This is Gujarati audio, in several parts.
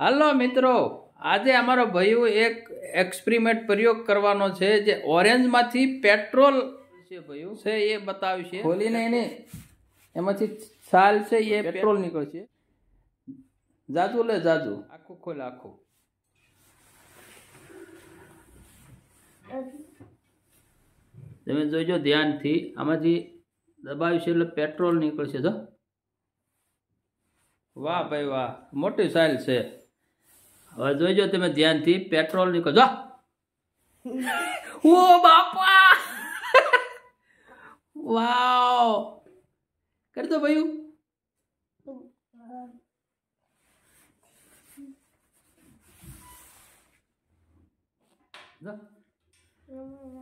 હાલો મિત્રો આજે અમારો ભાઈઓ એક એક્સપેરિમેન્ટ પ્રયોગ કરવાનો છે જે ઓરેન્જમાંથી પેટ્રોલ છે ભાઈઓ છે એ બતાવ્યું છે ખોલીને એને એમાંથી છાલ છે એ પેટ્રોલ નીકળશે જાજુ લે જાજુ આખું ખોલે આખું તમે જોઈજો ધ્યાનથી આમાંથી દબાવ્યું છે એટલે પેટ્રોલ નીકળશે જો વાહ ભાઈ વાહ મોટી સાઇલ છે હવે જોઈજો તમે ધ્યાનથી પેટ્રોલ નીકળ જો ઓ બાપા વાવ કરી ભાઈ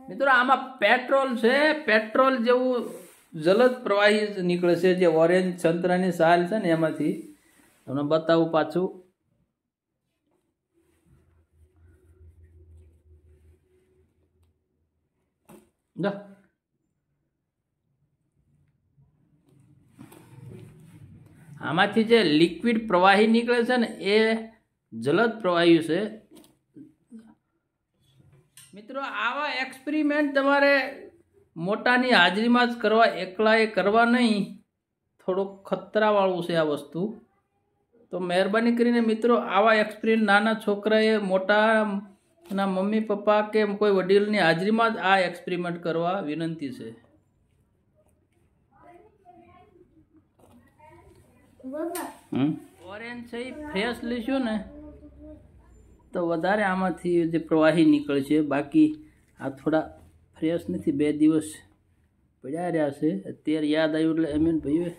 મિત્રો આમાં પેટ્રોલ છે પેટ્રોલ જેવું જલદ પ્રવાહી નીકળે છે જે ઓરેન્જ સંતરાની સાલ છે ને એમાંથી તમને બતાવું પાછું જો આમાંથી જે લિક્વિડ પ્રવાહી નીકળે છે ને એ જલદ પ્રવાહી છે મિત્રો આવા એક્સપેરિમેન્ટ તમારે મોટાની હાજરીમાં જ કરવા એકલાએ કરવા નહીં થોડુંક ખતરાવાળું છે આ વસ્તુ તો મહેરબાની કરીને મિત્રો આવા એક્સપિરિયન્સ નાના છોકરાએ મોટા એના મમ્મી પપ્પા કે કોઈ વડીલની હાજરીમાં જ આ એક્સપેરિમેન્ટ કરવા વિનંતી છે ઓરેન્જ છે એ ફ્રેશ લઈશું ને તો વધારે આમાંથી જે પ્રવાહી નીકળશે બાકી આ થોડા ફ્રેશ નથી બે દિવસ પડ્યા રહ્યા છે અત્યારે યાદ આવ્યું એટલે એમ ભાઈએ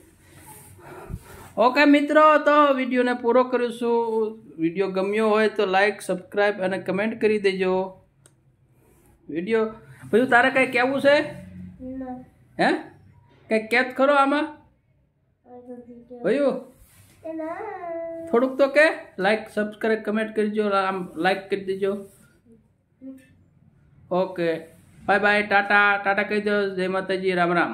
ઓકે મિત્રો તો વિડીયોને પૂરો કરીશું વિડીયો ગમ્યો હોય તો લાઈક સબસ્ક્રાઈબ અને કમેન્ટ કરી દેજો વિડીયો ભાઈ તારે કંઈ કહેવું છે હે કંઈ કેત ખરો આમાં ભાઈ થોડુંક તો કે લાઈક સબસ્ક્રાઈબ કમેન્ટ કરજો આમ લાઈક કરી દેજો okay bye bye tata tata કહી દો જય માતાજી રામ રામ